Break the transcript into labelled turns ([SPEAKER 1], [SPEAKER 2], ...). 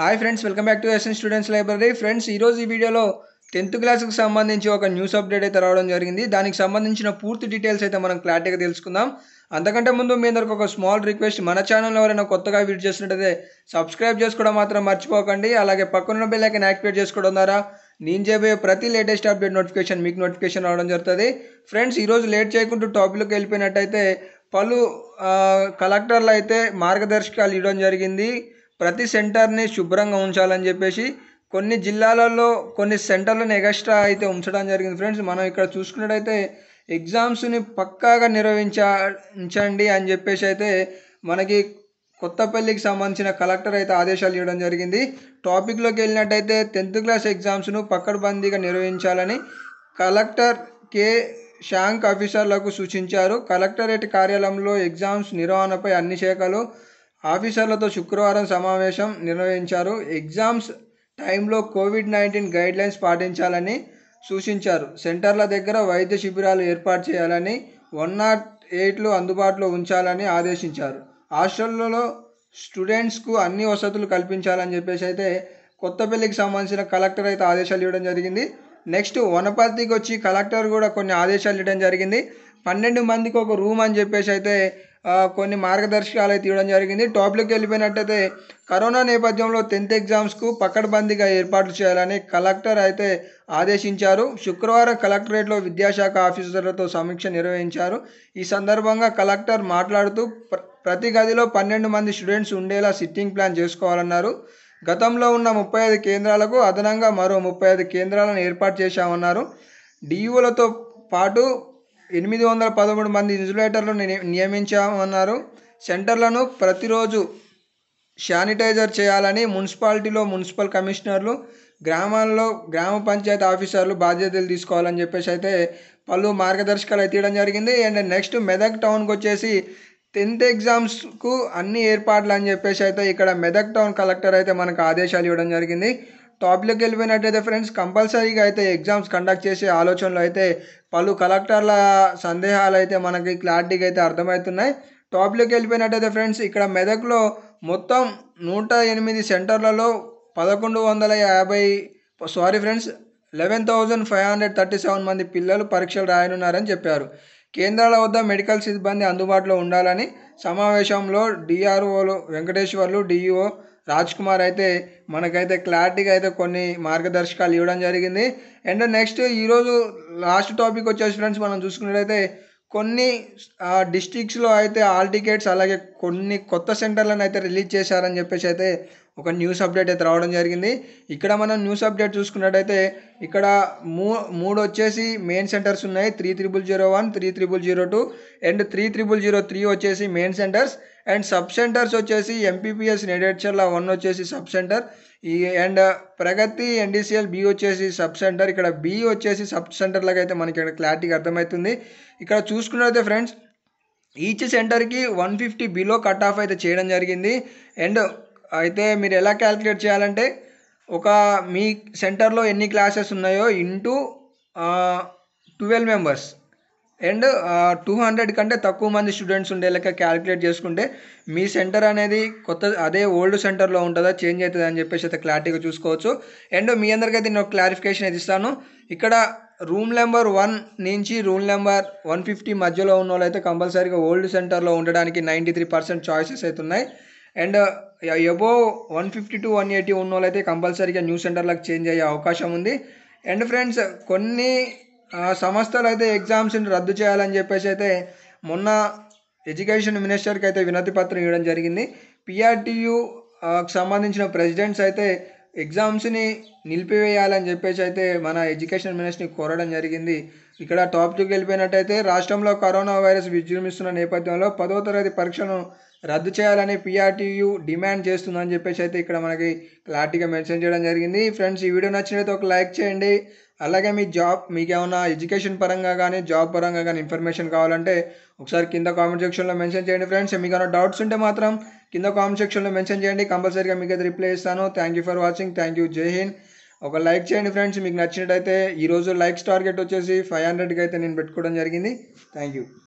[SPEAKER 1] hi friends welcome back to SN students library friends ఈరోజు ఈ వీడియోలో టెన్త్ క్లాస్కి సంబంధించి ఒక న్యూస్ అప్డేట్ అయితే రావడం జరిగింది దానికి సంబంధించిన పూర్తి డీటెయిల్స్ అయితే మనం క్లారిటీగా తెలుసుకుందాం అంతకంటే ముందు మీ అందరికి ఒక స్మాల్ రిక్వెస్ట్ మన ఛానల్ ఎవరైనా కొత్తగా వీడియో చేసినట్టయితే సబ్స్క్రైబ్ చేసుకోవడం మాత్రం మర్చిపోకండి అలాగే పక్కన బిల్ ఐకన్ యాక్టివేట్ చేసుకోవడం ద్వారా నేను చేయబోయే ప్రతి లేటెస్ట్ అప్డేట్ నోటిఫికేషన్ మీకు నోటిఫికేషన్ రావడం జరుగుతుంది ఫ్రెండ్స్ ఈరోజు లేట్ చేయకుంటూ టాపిక్కి వెళ్ళిపోయినట్టయితే పలు కలెక్టర్లు అయితే మార్గదర్శకాలు ఇవ్వడం జరిగింది ప్రతి సెంటర్ని శుభ్రంగా ఉంచాలని చెప్పేసి కొన్ని జిల్లాలలో కొన్ని సెంటర్లను ఎగస్ట్రా అయితే ఉంచడం జరిగింది ఫ్రెండ్స్ మనం ఇక్కడ చూసుకున్నట్టయితే ఎగ్జామ్స్ని పక్కాగా నిర్వహించండి అని చెప్పేసి అయితే మనకి కొత్తపల్లికి సంబంధించిన కలెక్టర్ అయితే ఆదేశాలు ఇవ్వడం జరిగింది టాపిక్లోకి వెళ్ళినట్టయితే టెన్త్ క్లాస్ ఎగ్జామ్స్ను పక్కడబందీగా నిర్వహించాలని కలెక్టర్ కే శాంక్ ఆఫీసర్లకు సూచించారు కలెక్టరేట్ కార్యాలయంలో ఎగ్జామ్స్ నిర్వహణపై అన్ని శాఖలు ఆఫీసర్లతో శుక్రవారం సమావేశం నిర్వహించారు ఎగ్జామ్స్ టైంలో కోవిడ్ నైన్టీన్ గైడ్లైన్స్ పాటించాలని సూచించారు సెంటర్ల దగ్గర వైద్య శిబిరాలు ఏర్పాటు చేయాలని వన్ నాట్ ఎయిట్లు అందుబాటులో ఉంచాలని ఆదేశించారు హాస్టల్లో స్టూడెంట్స్కు అన్ని వసతులు కల్పించాలని చెప్పేసి అయితే కొత్తపల్లికి సంబంధించిన కలెక్టర్ అయితే ఆదేశాలు ఇవ్వడం జరిగింది నెక్స్ట్ వనపర్తికి వచ్చి కలెక్టర్ కూడా కొన్ని ఆదేశాలు ఇవ్వడం జరిగింది పన్నెండు మందికి ఒక రూమ్ అని చెప్పేసి అయితే కొన్ని మార్గదర్శకాలు అయితే ఇవ్వడం జరిగింది టాప్లోకి వెళ్ళిపోయినట్టయితే కరోనా నేపథ్యంలో టెన్త్ ఎగ్జామ్స్కు పకడ్బందీగా ఏర్పాట్లు చేయాలని కలెక్టర్ అయితే ఆదేశించారు శుక్రవారం కలెక్టరేట్లో విద్యాశాఖ ఆఫీసర్లతో సమీక్ష నిర్వహించారు ఈ సందర్భంగా కలెక్టర్ మాట్లాడుతూ ప్రతి గదిలో పన్నెండు మంది స్టూడెంట్స్ ఉండేలా సిట్టింగ్ ప్లాన్ చేసుకోవాలన్నారు గతంలో ఉన్న ముప్పై ఐదు కేంద్రాలకు అదనంగా మరో ముప్పై ఐదు కేంద్రాలను ఏర్పాటు చేశామన్నారు డిఈఓలతో పాటు ఎనిమిది వందల పదమూడు మంది ఇన్సులేటర్లు నియమించామన్నారు సెంటర్లను ప్రతిరోజు శానిటైజర్ చేయాలని మున్సిపాలిటీలో మున్సిపల్ కమిషనర్లు గ్రామాల్లో గ్రామ పంచాయతీ ఆఫీసర్లు బాధ్యతలు తీసుకోవాలని చెప్పేసి అయితే పలు మార్గదర్శకాలు అయితే ఇవ్వడం జరిగింది అండ్ నెక్స్ట్ మెదక్ టౌన్కి వచ్చేసి టెన్త్ ఎగ్జామ్స్కు అన్ని ఏర్పాట్లు అని చెప్పేసి అయితే ఇక్కడ మెదక్ టౌన్ కలెక్టర్ అయితే మనకు ఆదేశాలు ఇవ్వడం జరిగింది టాప్లోకి వెళ్ళిపోయినట్టయితే ఫ్రెండ్స్ కంపల్సరీగా అయితే ఎగ్జామ్స్ కండక్ట్ చేసే ఆలోచనలు అయితే పలు కలెక్టర్ల సందేహాలు అయితే మనకి క్లారిటీగా అయితే అర్థమవుతున్నాయి టాప్లోకి వెళ్ళిపోయినట్టయితే ఫ్రెండ్స్ ఇక్కడ మెదక్లో మొత్తం నూట ఎనిమిది సెంటర్లలో పదకొండు వందల యాభై sorry friends eleven thousand five hundred thirty seven మంది పిల్లలు పరీక్షలు రాయనున్నారని చెప్పారు కేంద్రాల వద్ద మెడికల్ సిబ్బంది అందుబాటులో ఉండాలని సమావేశంలో డిఆర్ఓలు వెంకటేశ్వర్లు డిఈఓ రాజ్ కుమార్ అయితే మనకైతే క్లారిటీగా అయితే కొన్ని మార్గదర్శకాలు ఇవ్వడం జరిగింది అండ్ నెక్స్ట్ ఈరోజు లాస్ట్ టాపిక్ వచ్చేసి ఫ్రెండ్స్ మనం చూసుకున్నట్టయితే కొన్ని డిస్టిక్స్లో అయితే ఆల్ టికెట్స్ అలాగే కొన్ని కొత్త సెంటర్లను అయితే రిలీజ్ చేశారని చెప్పేసి అయితే ఒక న్యూస్ అప్డేట్ అయితే రావడం జరిగింది ఇక్కడ మనం న్యూస్ అప్డేట్ చూసుకున్నట్టయితే ఇక్కడ మూ మూడు వచ్చేసి మెయిన్ సెంటర్స్ ఉన్నాయి three triple zero one three triple zero two and three triple zero three వచ్చేసి main centres and sub centres వచ్చేసి ఎంపీపీఎస్ నెడేడ్చర్ల వన్ వచ్చేసి సబ్ సెంటర్ ఈ అండ్ ప్రగతి ఎన్డీసీఎల్ బి వచ్చేసి సబ్ సెంటర్ ఇక్కడ బి వచ్చేసి సబ్ సెంటర్ లాగా అయితే మనకి ఇక్కడ క్లారిటీగా అర్థమవుతుంది ఇక్కడ చూసుకున్నట్లయితే ఫ్రెండ్స్ ఈచ్ సెంటర్కి one fifty below cut off అయితే చేయడం జరిగింది అండ్ అయితే మీరు ఎలా క్యాలిక్యులేట్ చేయాలంటే ఒక మీ సెంటర్లో ఎన్ని క్లాసెస్ ఉన్నాయో into twelve members and two hundred కంటే తక్కువ మంది స్టూడెంట్స్ ఉండే లెక్క క్యాలిక్యులేట్ చేసుకుంటే మీ సెంటర్ అనేది కొత్త అదే ఓల్డ్ సెంటర్లో ఉంటుందా చేంజ్ అవుతుందా అని చెప్పేసి అయితే క్లారిటీగా చూసుకోవచ్చు అండ్ మీ అందరికైతే నేను ఒక క్లారిఫికేషన్ అయితే ఇస్తాను ఇక్కడ రూమ్ నెంబర్ వన్ నుంచి రూమ్ నెంబర్ వన్ ఫిఫ్టీ మధ్యలో ఉన్న వాళ్ళు అయితే కంపల్సరీగా ఓల్డ్ సెంటర్లో ఉండడానికి నైంటీ త్రీ పర్సెంట్ చాయిసెస్ ఉన్నాయి and above one fifty to one eighty ఉన్న వాళ్ళైతే కంపల్సరీగా న్యూస్ సెంటర్లకు చేంజ్ అయ్యే అవకాశం ఉంది అండ్ ఫ్రెండ్స్ కొన్ని సంస్థలు అయితే ఎగ్జామ్స్ని రద్దు చేయాలని చెప్పేసి అయితే మొన్న ఎడ్యుకేషన్ మినిస్టర్కి అయితే వినతి పత్రం ఇవ్వడం జరిగింది పిఆర్టీయుకి సంబంధించిన ప్రెసిడెంట్స్ అయితే ఎగ్జామ్స్ని నిలిపివేయాలని చెప్పేసి అయితే మన ఎడ్యుకేషన్ మినిస్టర్ని కోరడం జరిగింది ఇక్కడ టాప్ టూకి వెళ్ళిపోయినట్టయితే రాష్ట్రంలో కరోనా వైరస్ విజృంభిస్తున్న నేపథ్యంలో పదో తరగతి పరీక్షను రద్దు చేయాలని పిఆర్టీయు డిమాండ్ చేస్తుందని చెప్పేసి అయితే ఇక్కడ మనకి క్లారిటీగా మెన్షన్ చేయడం జరిగింది ఫ్రెండ్స్ ఈ వీడియో నచ్చినట్లయితే ఒక లైక్ చేయండి అలాగే మీ జాబ్ మీకు ఏమైనా ఎడ్యుకేషన్ పరంగా కానీ జాబ్ పరంగా కానీ ఇన్ఫర్మేషన్ కావాలంటే ఒకసారి కింద కామెంట్ సెక్షన్లో మెన్షన్ చేయండి ఫ్రెండ్స్ మీకు ఏమైనా డౌట్స్ ఉంటే మాత్రం కింద కామెంట్ సెక్షన్లో మెన్షన్ చేయండి కంపల్సరీగా మీకు అయితే రిప్లై ఇస్తాను thank you for watching thank you జై ఒక లైక్ చేయండి ఫ్రెండ్స్ మీకు నచ్చినట్టయితే ఈరోజు లైక్స్ టార్గెట్ వచ్చేసి ఫైవ్ హండ్రెడ్కి అయితే నేను పెట్టుకోవడం జరిగింది థ్యాంక్ యూ